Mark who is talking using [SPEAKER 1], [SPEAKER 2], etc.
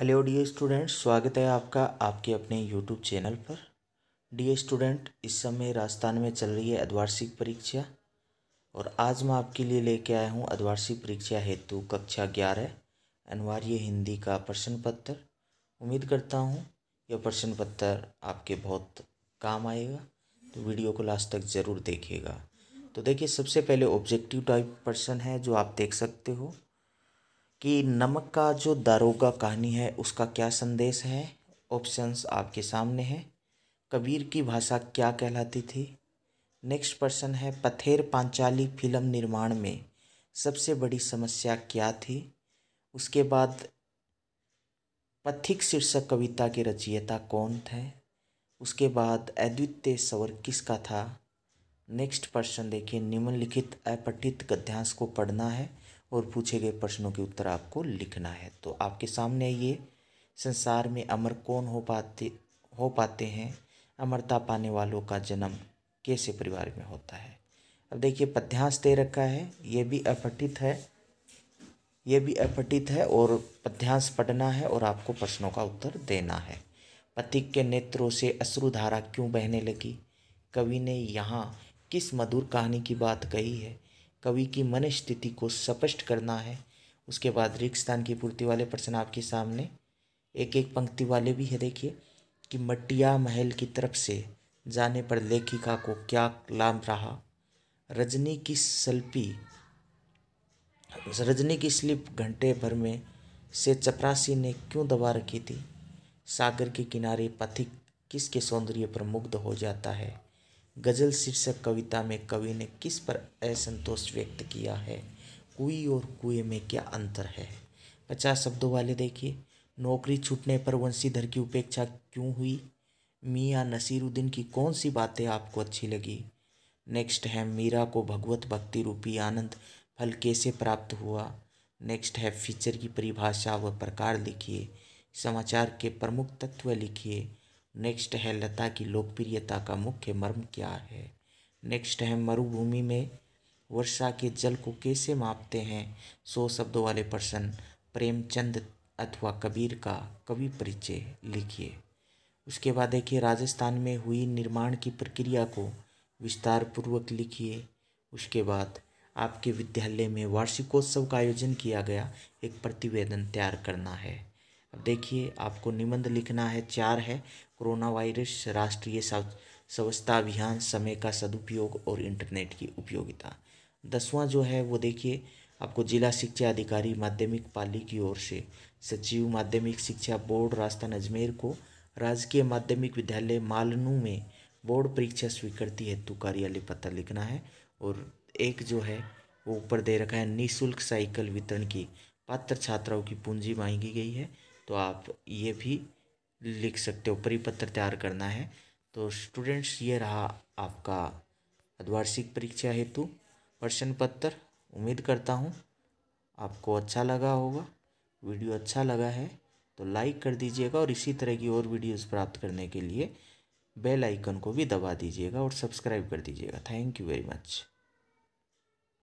[SPEAKER 1] hello dear student स्वागत है आपका आपके अपने यूट्यूब चैनल पर डी स्टूडेंट इस समय राजस्थान में चल रही है अद्वार्षिक परीक्षा और आज मैं आपके लिए लेके आया हूँ अद्वार्षिक परीक्षा हेतु कक्षा ग्यारह अनिवार्य हिंदी का प्रश्न पत्र उम्मीद करता हूँ यह प्रश्न पत्र आपके बहुत काम आएगा तो वीडियो को लास्ट तक ज़रूर देखिएगा तो देखिए सबसे पहले ऑब्जेक्टिव टाइप प्रश्न है जो आप देख सकते हो कि नमक का जो दारोगा कहानी है उसका क्या संदेश है ऑप्शंस आपके सामने हैं कबीर की भाषा क्या कहलाती थी नेक्स्ट पर्सन है पथेर पांचाली फिल्म निर्माण में सबसे बड़ी समस्या क्या थी उसके बाद पथिक शीर्षक कविता के रचयिता कौन थे उसके बाद अद्वितीय स्वर किसका था नेक्स्ट पर्सन देखिए निम्नलिखित अपठित गद्यांश को पढ़ना है और पूछे गए प्रश्नों के उत्तर आपको लिखना है तो आपके सामने ये संसार में अमर कौन हो पाते हो पाते हैं अमरता पाने वालों का जन्म कैसे परिवार में होता है अब देखिए पद्यांश दे रखा है ये भी अपठित है ये भी अपठित है और पद्यांश पढ़ना है और आपको प्रश्नों का उत्तर देना है पथिक के नेत्रों से अश्रुधारा क्यों बहने लगी कवि ने यहाँ किस मधुर कहानी की बात कही है कवि की मन स्थिति को स्पष्ट करना है उसके बाद रिक्त स्थान की पूर्ति वाले प्रश्न आपके सामने एक एक पंक्ति वाले भी है देखिए कि मटिया महल की तरफ से जाने पर लेखिका को क्या लाभ रहा रजनी की सल्पी रजनी की स्लिप घंटे भर में से चपरासी ने क्यों दबा रखी थी सागर के किनारे पथिक किसके सौंदर्य पर मुग्ध हो जाता है गज़ल शीर्षक कविता में कवि ने किस पर असंतोष व्यक्त किया है कुई और कुएं में क्या अंतर है पचास शब्दों वाले देखिए नौकरी छूटने पर वंशीधर की उपेक्षा क्यों हुई मियाँ नसीरुद्दीन की कौन सी बातें आपको अच्छी लगी नेक्स्ट है मीरा को भगवत भक्ति रूपी आनंद फल कैसे प्राप्त हुआ नेक्स्ट है फीचर की परिभाषा व प्रकार लिखिए समाचार के प्रमुख तत्व लिखिए नेक्स्ट है लता की लोकप्रियता का मुख्य मर्म क्या है नेक्स्ट है मरुभूमि में वर्षा के जल को कैसे मापते हैं सो शब्दों वाले प्रश्न प्रेमचंद अथवा कबीर का कवि परिचय लिखिए उसके बाद देखिए राजस्थान में हुई निर्माण की प्रक्रिया को विस्तार पूर्वक लिखिए उसके बाद आपके विद्यालय में वार्षिकोत्सव का आयोजन किया गया एक प्रतिवेदन तैयार करना है अब देखिए आपको निबंध लिखना है चार है कोरोना वायरस राष्ट्रीय स्वच्छता अभियान समय का सदुपयोग और इंटरनेट की उपयोगिता दसवां जो है वो देखिए आपको जिला शिक्षा अधिकारी माध्यमिक पाली की ओर से सचिव माध्यमिक शिक्षा बोर्ड राजस्थान अजमेर को राजकीय माध्यमिक विद्यालय मालनू में बोर्ड परीक्षा स्वीकृति हेतु कार्यालय पत्र लिखना है और एक जो है वो ऊपर दे रखा है निःशुल्क साइकिल वितरण की पात्र छात्राओं की पूंजी मांगी गई है तो आप ये भी लिख सकते हो परिपत्र तैयार करना है तो स्टूडेंट्स ये रहा आपका द्वार्षिक परीक्षा हेतु प्रश्न पत्र उम्मीद करता हूँ आपको अच्छा लगा होगा वीडियो अच्छा लगा है तो लाइक कर दीजिएगा और इसी तरह की और वीडियोस प्राप्त करने के लिए बेल आइकन को भी दबा दीजिएगा और सब्सक्राइब कर दीजिएगा थैंक यू वेरी मच